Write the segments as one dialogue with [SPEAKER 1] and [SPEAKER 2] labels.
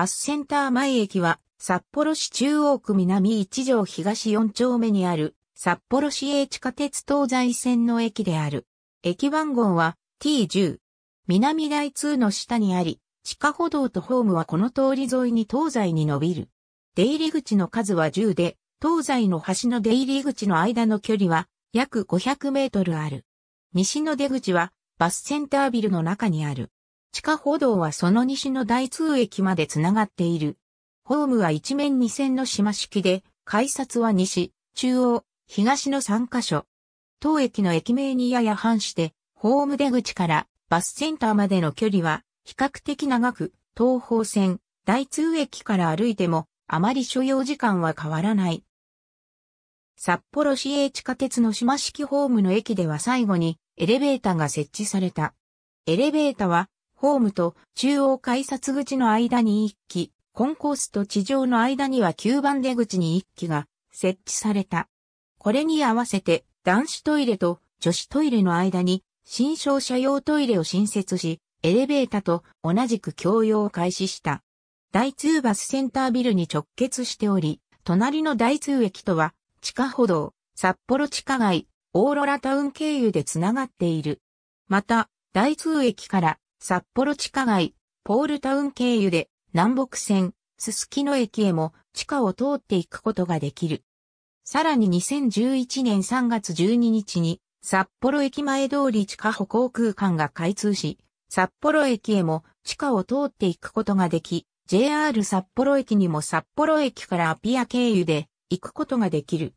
[SPEAKER 1] バスセンター前駅は、札幌市中央区南一条東4丁目にある、札幌市営地下鉄東西線の駅である。駅番号は T10。南台2の下にあり、地下歩道とホームはこの通り沿いに東西に伸びる。出入り口の数は10で、東西の端の出入り口の間の距離は約500メートルある。西の出口はバスセンタービルの中にある。地下歩道はその西の大通駅までつながっている。ホームは一面二線の島式で、改札は西、中央、東の3カ所。当駅の駅名にやや反して、ホーム出口からバスセンターまでの距離は比較的長く、東方線、大通駅から歩いてもあまり所要時間は変わらない。札幌市営地下鉄の島式ホームの駅では最後にエレベーターが設置された。エレベーターはホームと中央改札口の間に1機、コンコースと地上の間には9番出口に1機が設置された。これに合わせて男子トイレと女子トイレの間に新商社用トイレを新設し、エレベータと同じく共用を開始した。大通バスセンタービルに直結しており、隣の大通駅とは地下歩道、札幌地下街、オーロラタウン経由でつながっている。また、大通駅から札幌地下街、ポールタウン経由で南北線、すすきの駅へも地下を通っていくことができる。さらに2011年3月12日に札幌駅前通り地下歩行空間が開通し、札幌駅へも地下を通っていくことができ、JR 札幌駅にも札幌駅からアピア経由で行くことができる。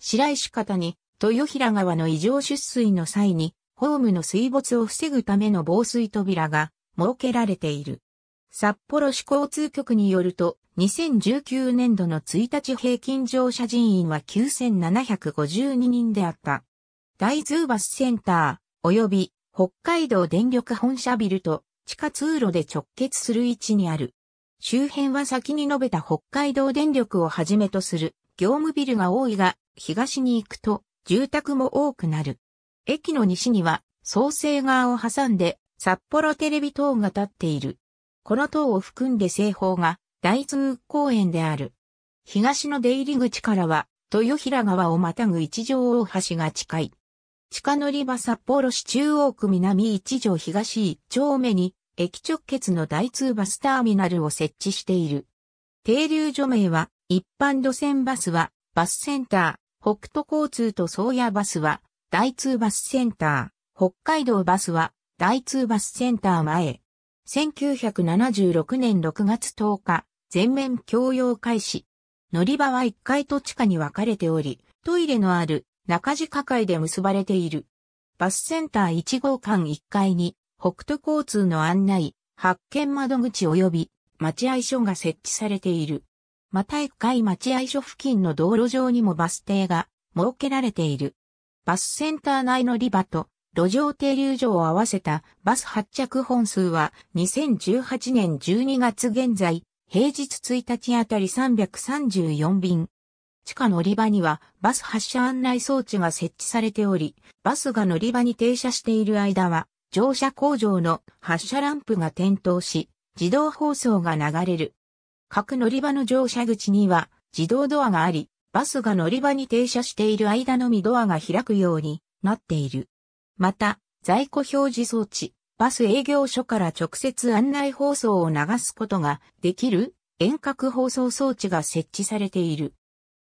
[SPEAKER 1] 白石方に豊平川の異常出水の際にホームの水没を防ぐための防水扉が設けられている。札幌市交通局によると、2019年度の1日平均乗車人員は9752人であった。大通バスセンター、及び北海道電力本社ビルと地下通路で直結する位置にある。周辺は先に述べた北海道電力をはじめとする業務ビルが多いが、東に行くと住宅も多くなる。駅の西には創生側を挟んで札幌テレビ塔が建っている。この塔を含んで西方が大通公園である。東の出入り口からは豊平川をまたぐ一条大橋が近い。地下乗り場札幌市中央区南一条東一丁目に駅直結の大通バスターミナルを設置している。停留所名は一般路線バスはバスセンター、北斗交通と宗谷バスは大通バスセンター、北海道バスは、大通バスセンター前。1976年6月10日、全面共用開始。乗り場は1階と地下に分かれており、トイレのある中地下階で結ばれている。バスセンター1号館1階に、北斗交通の案内、発見窓口及び待合所が設置されている。また1階待合所付近の道路上にもバス停が設けられている。バスセンター内のリバと路上停留所を合わせたバス発着本数は2018年12月現在、平日1日あたり334便。地下乗り場にはバス発車案内装置が設置されており、バスが乗り場に停車している間は、乗車工場の発車ランプが点灯し、自動放送が流れる。各乗り場の乗車口には自動ドアがあり、バスが乗り場に停車している間のみドアが開くようになっている。また、在庫表示装置、バス営業所から直接案内放送を流すことができる遠隔放送装置が設置されている。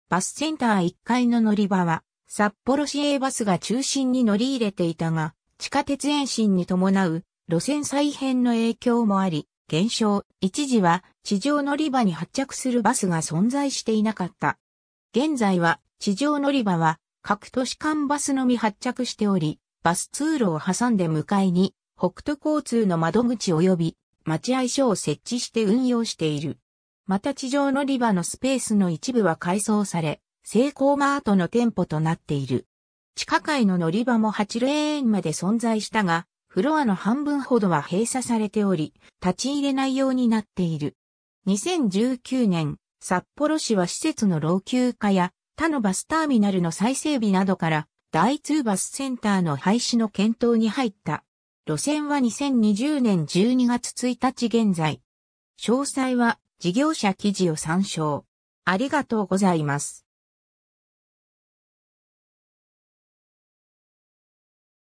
[SPEAKER 1] バスセンター1階の乗り場は、札幌市営バスが中心に乗り入れていたが、地下鉄延伸に伴う路線再編の影響もあり、減少、一時は地上乗り場に発着するバスが存在していなかった。現在は地上乗り場は各都市間バスのみ発着しており、バス通路を挟んで向かいに北都交通の窓口及び待合所を設置して運用している。また地上乗り場のスペースの一部は改装され、セイコーマートの店舗となっている。地下階の乗り場も8レーンまで存在したが、フロアの半分ほどは閉鎖されており、立ち入れないようになっている。2019年、札幌市は施設の老朽化や他のバスターミナルの再整備などから第2バスセンターの廃止の検討に入った。路線は2020年12月1日現在。詳細は事業者記事を参照。ありがとうございます。